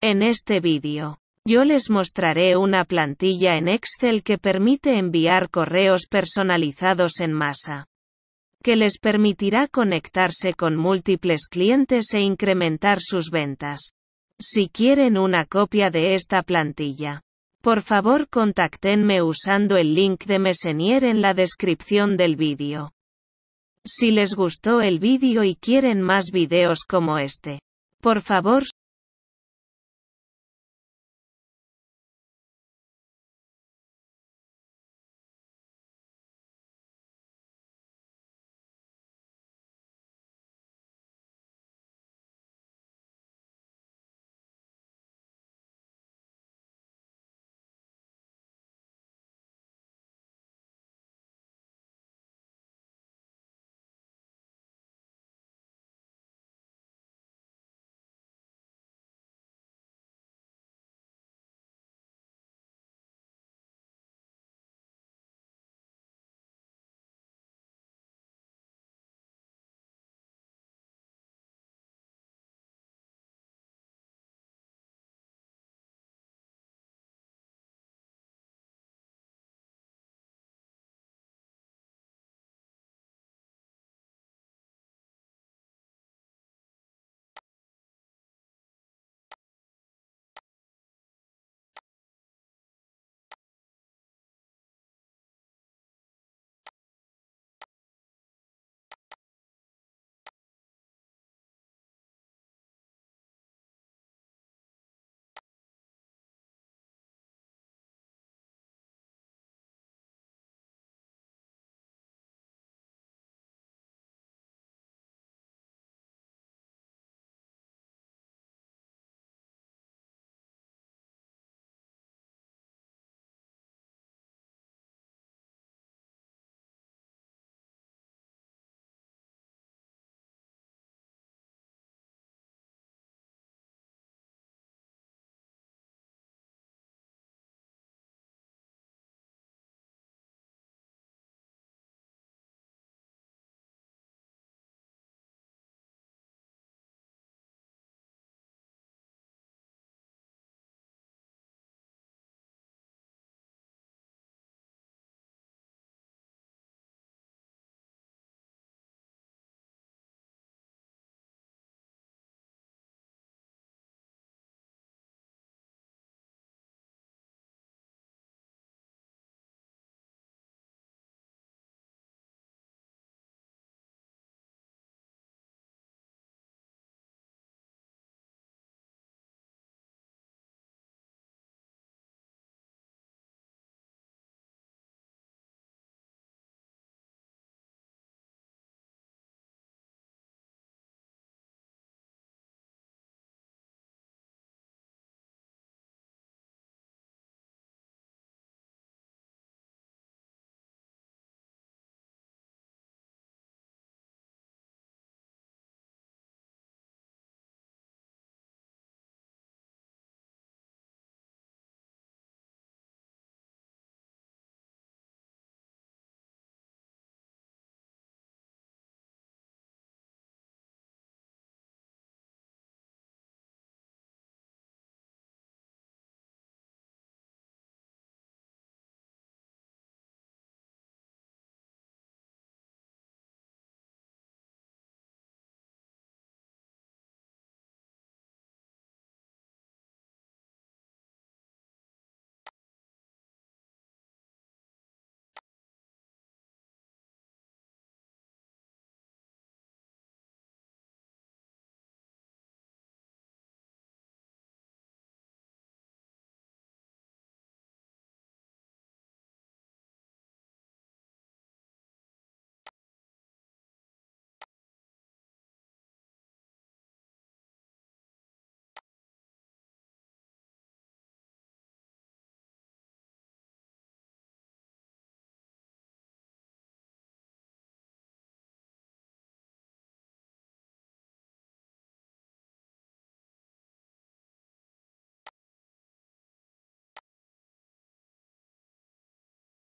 En este vídeo, yo les mostraré una plantilla en Excel que permite enviar correos personalizados en masa, que les permitirá conectarse con múltiples clientes e incrementar sus ventas. Si quieren una copia de esta plantilla, por favor contáctenme usando el link de Messenger en la descripción del vídeo. Si les gustó el vídeo y quieren más videos como este, por favor